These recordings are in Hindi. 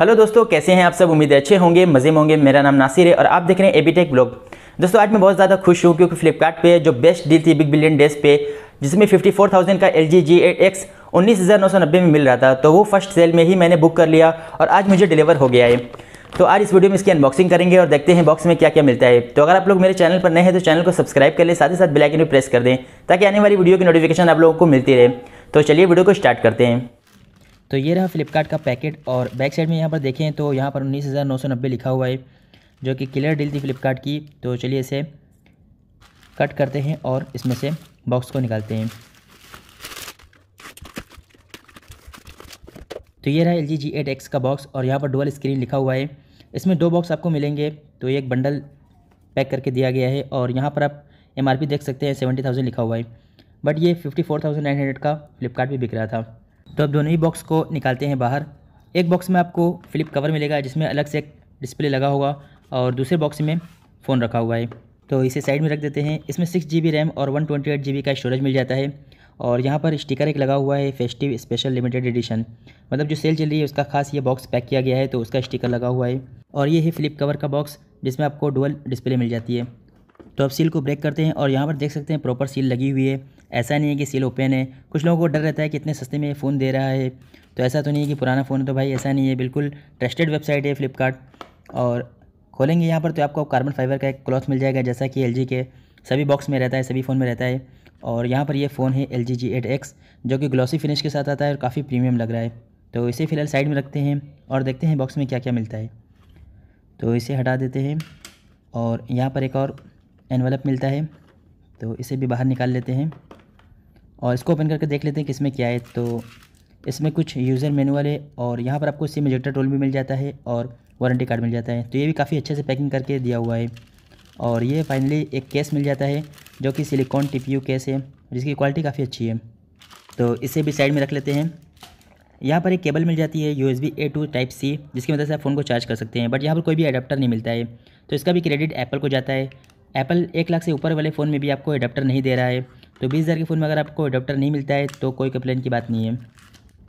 हेलो दोस्तों कैसे हैं आप सब उम्मीद अच्छे होंगे मजे होंगे मेरा नाम नासिर है और आप देख रहे हैं एबीटेक ब्लॉग दोस्तों आज मैं बहुत ज़्यादा खुश हूँ क्योंकि फ्लिपकार्ट पे जो बेस्ट डील थी बिग बिलियन डेज पे जिसमें 54,000 का L G G eight X उन्नीस में मिल रहा था तो वो फर्स्ट सेल में ही मैंने बुक कर लिया और आज मुझे डिलीवर हो गया है तो आज इस वीडियो में इसकी अनबॉक्सिंग करेंगे और देखते हैं बॉक्स में क्या क्या मिलता है तो अगर आप लोग मेरे चैनल पर नए हैं तो चैनल को सब्सक्राइब कर लें साथ ही साथ बेल भी प्रेस कर दें ताकि आने वाली वीडियो की नोटिफिकेशन आप लोगों को मिलती रहे तो चलिए वीडियो को स्टार्ट करते हैं तो ये रहा फ्लिपकार्ट का पैकेट और बैक साइड में यहाँ पर देखें तो यहाँ पर उन्नीस हज़ार नौ सौ नब्बे लिखा हुआ है जो कि क्लियर डील थी फ्लिपकार्ट की तो चलिए इसे कट करते हैं और इसमें से बॉक्स को निकालते हैं तो ये रहा L G G eight X का बॉक्स और यहाँ पर डुअल स्क्रीन लिखा हुआ है इसमें दो बॉक्स आपको मिलेंगे तो ये एक बंडल पैक करके दिया गया है और यहाँ पर आप एम देख सकते हैं सेवेंटी थाउजेंड लिखा हुआ है बट ये fifty four thousand nine hundred का फ्लिपकार्ट भी बिक रहा था तो अब दोनों ही बॉक्स को निकालते हैं बाहर एक बॉक्स में आपको फ्लिप कवर मिलेगा जिसमें अलग से एक डिस्प्ले लगा होगा और दूसरे बॉक्स में फ़ोन रखा हुआ है तो इसे साइड में रख देते हैं इसमें सिक्स जी बी रैम और वन ट्वेंटी एट जी बी का स्टोरेज मिल जाता है और यहाँ पर स्टिकर एक लगा हुआ है फेस्टिव स्पेशल लिमिटेड एडिशन मतलब जो सेल चल रही है उसका खास ये बॉक्स पैक किया गया है तो उसका स्टिकर लगा हुआ है और ये है फ्लिप कवर का बॉक्स जिसमें आपको डुअल डिस्प्ले मिल जाती है तो अब सील को ब्रेक करते हैं और यहाँ पर देख सकते हैं प्रॉपर सील लगी हुई है ऐसा नहीं है कि सील ओपन है कुछ लोगों को डर रहता है कि इतने सस्ते में फ़ोन दे रहा है तो ऐसा तो नहीं है कि पुराना फ़ोन है तो भाई ऐसा नहीं है बिल्कुल ट्रस्टेड वेबसाइट है फ्लिपकार्ट और खोलेंगे यहाँ पर तो आपको कार्बन फाइबर का एक क्लॉथ मिल जाएगा जैसा कि एल के सभी बॉक्स में रहता है सभी फ़ोन में रहता है और यहाँ पर ये फ़ोन है L G G eight X जो कि ग्लॉसी फिनिश के साथ आता है और काफ़ी प्रीमियम लग रहा है तो इसे फ़िलहाल साइड में रखते हैं और देखते हैं बॉक्स में क्या क्या मिलता है तो इसे हटा देते हैं और यहाँ पर एक और एनवलप मिलता है तो इसे भी बाहर निकाल लेते हैं और इसको ओपन करके देख लेते हैं कि इसमें क्या है तो इसमें कुछ यूज़र मैनुअल है और यहाँ पर आपको सिम इजेक्टर टोल भी मिल जाता है और वारंटी कार्ड मिल जाता है तो ये भी काफ़ी अच्छे से पैकिंग करके दिया हुआ है और ये फाइनली एक केस मिल जाता है जो कि सिलिकॉन टी केस है जिसकी क्वालिटी काफ़ी अच्छी है तो इसे भी साइड में रख लेते हैं यहाँ पर एक केबल मिल जाती है U S B A to type C जिसकी मदद मतलब से आप फ़ोन को चार्ज कर सकते हैं बट यहाँ पर कोई भी अडाप्टर नहीं मिलता है तो इसका भी क्रेडिट एप्पल को जाता है एप्पल एक लाख से ऊपर वाले फ़ोन में भी आपको अडाप्टर नहीं दे रहा है तो बीस हज़ार के फ़ोन में अगर आपको अडाप्टर नहीं मिलता है तो कोई कंप्लेन की बात नहीं है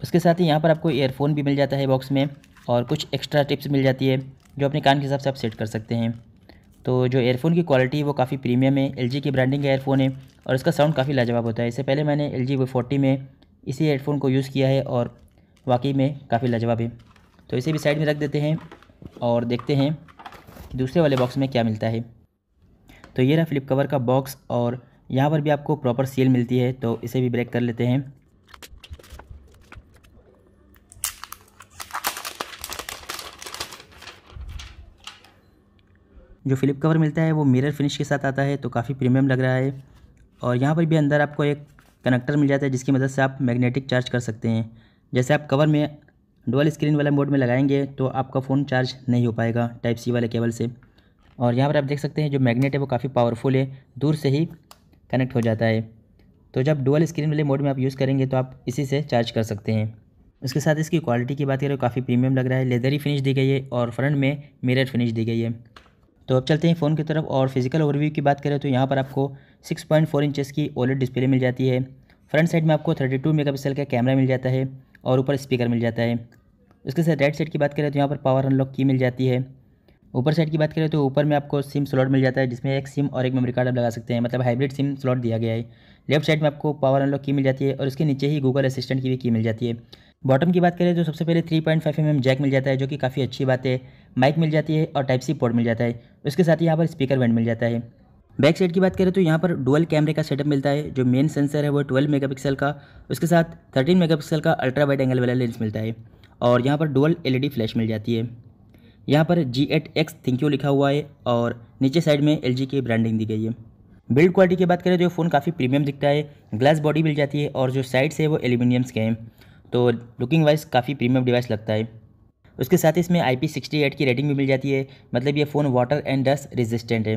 उसके साथ ही यहाँ पर आपको एयरफोन भी मिल जाता है बॉक्स में और कुछ एक्स्ट्रा टिप्स मिल जाती है जो अपने कान के हिसाब से आप सेट कर सकते हैं तो जो एयरफोन की क्वालिटी है वो काफ़ी प्रीमियम है एल की ब्रांडिंग का एयरफोन है और इसका साउंड काफ़ी लाजवाब होता है इससे पहले मैंने एल जी में इसी एयरफोन को यूज़ किया है और वाकई में काफ़ी लाजवाब है तो इसे भी साइड में रख देते हैं और देखते हैं दूसरे वाले बॉक्स में क्या मिलता है तो ये रहा फ्लिप कवर का बॉक्स और यहाँ पर भी आपको प्रॉपर सील मिलती है तो इसे भी ब्रेक कर लेते हैं जो फ्लिप कवर मिलता है वो मिरर फिनिश के साथ आता है तो काफ़ी प्रीमियम लग रहा है और यहाँ पर भी अंदर आपको एक कनेक्टर मिल जाता है जिसकी मदद से आप मैग्नेटिक चार्ज कर सकते हैं जैसे आप कवर में डुअल स्क्रीन वाला मोड में लगाएंगे तो आपका फ़ोन चार्ज नहीं हो पाएगा टाइप सी वाले केबल से और यहाँ पर आप देख सकते हैं जो मैग्नेट है वो काफ़ी पावरफुल है दूर से ही कनेक्ट हो जाता है तो जब डुअल स्क्रीन वाले मोड में आप यूज़ करेंगे तो आप इसी से चार्ज कर सकते हैं उसके साथ इसकी क्वालिटी की बात करें तो काफ़ी प्रीमियम लग रहा है लेदरी फिनिश दी गई है और फ्रंट में मिरर फिनिश दी गई है तो अब चलते हैं फ़ोन की तरफ और फिजिकल ओवरव्यू की बात करें तो यहाँ पर आपको 6.4 इंचेस की ओलेड डिस्प्ले मिल जाती है फ्रंट साइड में आपको 32 पिक्सल का कैमरा मिल जाता है और ऊपर स्पीकर मिल जाता है उसके साथ राइट साइड की बात करें तो यहाँ पर पावर अनलॉक की मिल जाती है ऊपर साइड की बात करें तो ऊपर में आपको सिम स्लॉट मिल जाता है जिसमें एक सिम और एक मेमोरी कार्ड आप लगा सकते हैं मतलब हाइब्रिड सिम स्लॉट दिया गया है लेफ्ट साइड में आपको पावर अनलॉक की मिल जाती है और उसके नीचे ही गूगल असिस्टेंट की भी की मिल जाती है बॉटम की बात करें तो सबसे पहले 3.5 पॉइंट mm जैक मिल जाता है जो कि काफ़ी अच्छी बात है माइक मिल जाती है और टाइप सी पोर्ट मिल जाता है उसके साथ ही यहाँ पर स्पीकर वैंड मिल जाता है बैक साइड की बात करें तो यहाँ पर डुअल कैमरे का सेटअप मिलता है जो मेन सेंसर है वो ट्वेल्व मेगा का उसके साथ थर्टीन मेगा का अल्ट्रा वाइड एंगल वाला लेंस मिलता है और यहाँ पर डुअल एल फ्लैश मिल जाती है यहाँ पर जी एट एक्स यू लिखा हुआ है और नीचे साइड में एल की ब्रांडिंग दी गई है बिल्ड क्वालिटी की बात करें तो फ़ोन काफ़ी प्रीमियम दिखता है ग्लास बॉडी मिल जाती है और जो साइड्स है वो एल्यूमिनियम्स के हैं तो लुकिंग वाइज काफ़ी प्रीमियम डिवाइस लगता है उसके साथ ही इसमें आई पी सिक्सटी एट की रेटिंग भी मिल जाती है मतलब ये phone water and dust resistant है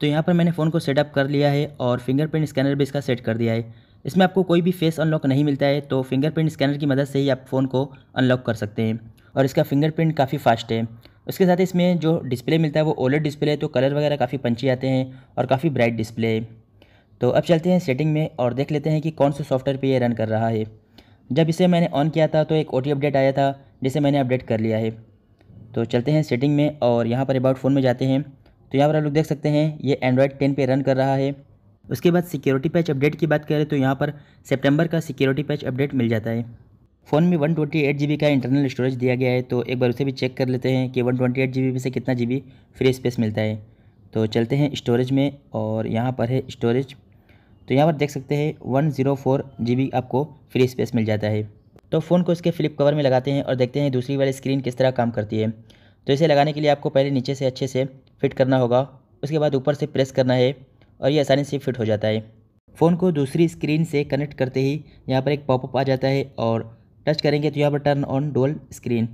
तो यहाँ पर मैंने फ़ोन को सेटअप कर लिया है और फिंगरप्रिंट स्कैनर भी इसका सेट कर दिया है इसमें आपको कोई भी फेस अनलॉक नहीं मिलता है तो फिंगरप्रिंट स्कैनर की मदद से ही आप फ़ोन को अनलॉक कर सकते हैं और इसका फिंगरप्रिंट काफ़ी फास्ट है उसके साथ इसमें जो डिस्प्ले मिलता है वो ओलेट डिस्प्ले है तो कलर वगैरह काफ़ी पंची आते हैं और काफ़ी ब्राइट डिस्प्ले है तो अब चलते हैं सेटिंग में और देख लेते हैं कि कौन से सॉफ्टवेयर पर यह रन कर रहा है जब इसे मैंने ऑन किया था तो एक ओ अपडेट आया था जिसे मैंने अपडेट कर लिया है तो चलते हैं सेटिंग में और यहाँ पर अबाउट फ़ोन में जाते हैं तो यहाँ पर आप लोग देख सकते हैं ये एंड्रॉयड टेन पे रन कर रहा है उसके बाद सिक्योरिटी पैच अपडेट की बात करें तो यहाँ पर सितंबर का सिक्योरिटी पैच अपडेट मिल जाता है फ़ोन में वन ट्वेंटी एट जी बी का इंटरनल स्टोरेज दिया गया है तो एक बार उसे भी चेक कर लेते हैं कि वन ट्वेंटी एट जी बी से कितना जी बी फ्री स्पेस मिलता है तो चलते हैं स्टोरेज में और यहाँ पर है स्टोरेज तो यहाँ पर देख सकते हैं वन ज़ीरो फोर जी बी आपको फ्री स्पेस मिल जाता है तो फ़ोन को इसके फ्लिप कवर में लगाते हैं और देखते हैं दूसरी वाली स्क्रीन किस तरह काम करती है तो इसे लगाने के लिए आपको पहले नीचे से अच्छे से फिट करना होगा उसके बाद ऊपर से प्रेस करना है और ये आसानी से फिट हो जाता है फ़ोन को दूसरी स्क्रीन से कनेक्ट करते ही यहाँ पर एक पॉपअप आ जाता है और टच करेंगे तो यहाँ पर टर्न ऑन डोल स्क्रीन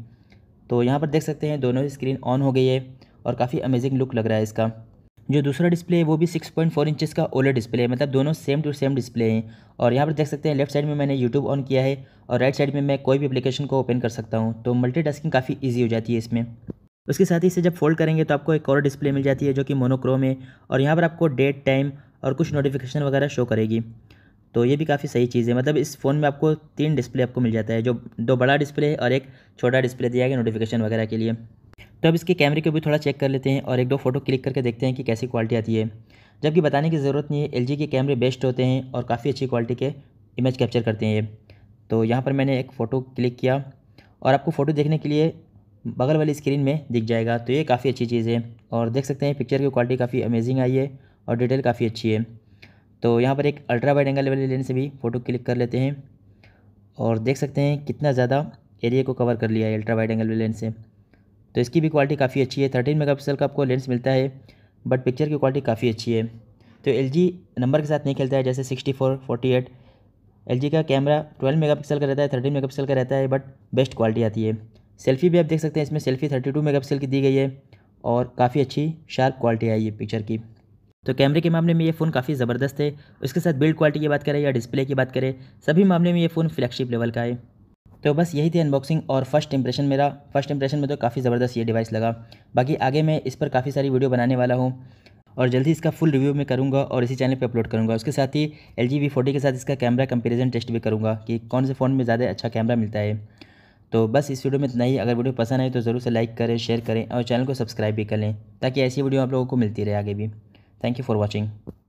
तो यहाँ पर देख सकते हैं दोनों स्क्रीन ऑन हो गई है और काफ़ी अमेजिंग लुक लग रहा है इसका जो दूसरा डिस्प्ले है वो भी 6.4 पॉइंट इंचज़ का ओलर डिस्प्ले है मतलब दोनों सेम टू सेम डिस्प्ले हैं और यहाँ पर देख सकते हैं लेफ्ट साइड में मैंने यूट्यूब ऑन किया है और राइट साइड में मैं कोई भी एप्लीकेशन को ओपन कर सकता हूँ तो मल्टीटास्किंग काफ़ी ईजी हो जाती है इसमें उसके साथ ही इसे जब फोल्ड करेंगे तो आपको एक और डिस्प्ले मिल जाती है जो कि मोनोक्रोम है और यहाँ पर आपको डेट टाइम और कुछ नोटिफिकेशन वगैरह शो करेगी तो ये भी काफ़ी सही चीज़ है मतलब इस फ़ोन में आपको तीन डिस्प्ले आपको मिल जाता है जो दो बड़ा डिस्प्ले है और एक छोटा डिस्प्ले दिया गया नोटिफिकेशन वगैरह के लिए तो अब इसके कैमरे को भी थोड़ा चेक कर लेते हैं और एक दो फ़ोटो क्लिक करके देखते हैं कि कैसी क्वालिटी आती है जबकि बताने की ज़रूरत नहीं है एल के कैमरे बेस्ट होते हैं और काफ़ी अच्छी क्वालिटी के इमेज कैप्चर करते हैं ये तो यहाँ पर मैंने एक फ़ोटो क्लिक किया और आपको फ़ोटो देखने के लिए बगल वाली स्क्रीन में दिख जाएगा तो ये काफ़ी अच्छी चीज़ है और देख सकते हैं पिक्चर की क्वालिटी काफ़ी अमेजिंग आई है और डिटेल काफ़ी अच्छी है तो यहाँ पर एक अल्ट्रा वाइड एंगल वाले लेंस से भी फ़ोटो क्लिक कर लेते हैं और देख सकते हैं कितना ज़्यादा एरिया को कवर कर लिया है अल्ट्रा वाइड एंगल वाले लेंस से तो इसकी भी क्वालिटी काफ़ी अच्छी है थर्टीन मेगा का आपको लेंस मिलता है बट पिक्चर की क्वालिटी काफ़ी अच्छी है तो एल नंबर के साथ नहीं खेलता है जैसे sixty four forty eight L का कैमरा ट्वेल्व मेगा का रहता है थर्टीन मेगा का रहता है बट बेस्ट क्वालिटी आती है सेल्फ़ी भी आप देख सकते हैं इसमें सेल्फ़ी थर्टी टू की दी गई है और काफ़ी अच्छी शार्प क्वालिटी आई है पिक्चर की तो कैमरे के मामले में ये फ़ोन काफ़ी ज़बरदस्त है उसके साथ बिल्ड क्वालिटी की बात करें या डिस्प्ले की बात करें सभी मामले में ये फ़ोन फ्लैगशिप लेवल का है तो बस यही थी अनबॉक्सिंग और फर्स्ट इंप्रेशन मेरा फर्स्ट इंप्रेशन में तो काफ़ी ज़बरदस्त ये डिवाइस लगा बाकी आगे मैं इस पर काफ़ी सारी वीडियो बनाने वाला हूँ और जल्दी इसका फुल रिव्यू मैं करूँगा और इसी चैनल पे अपलोड करूँगा उसके साथ ही एल जी वी के साथ इसका कैमरा कंपेरिजन टेस्ट भी करूँगा कि कौन से फ़ोन में ज़्यादा अच्छा कैमरा मिलता है तो बस इस वीडियो में इतना ही अगर वीडियो पसंद आए तो ज़रूर से लाइक करें शेयर करें और चैनल को सब्सक्राइब भी कर लें ताकि ऐसी वीडियो आप लोगों को मिलती रहे आगे भी थैंक यू फॉर वॉचिंग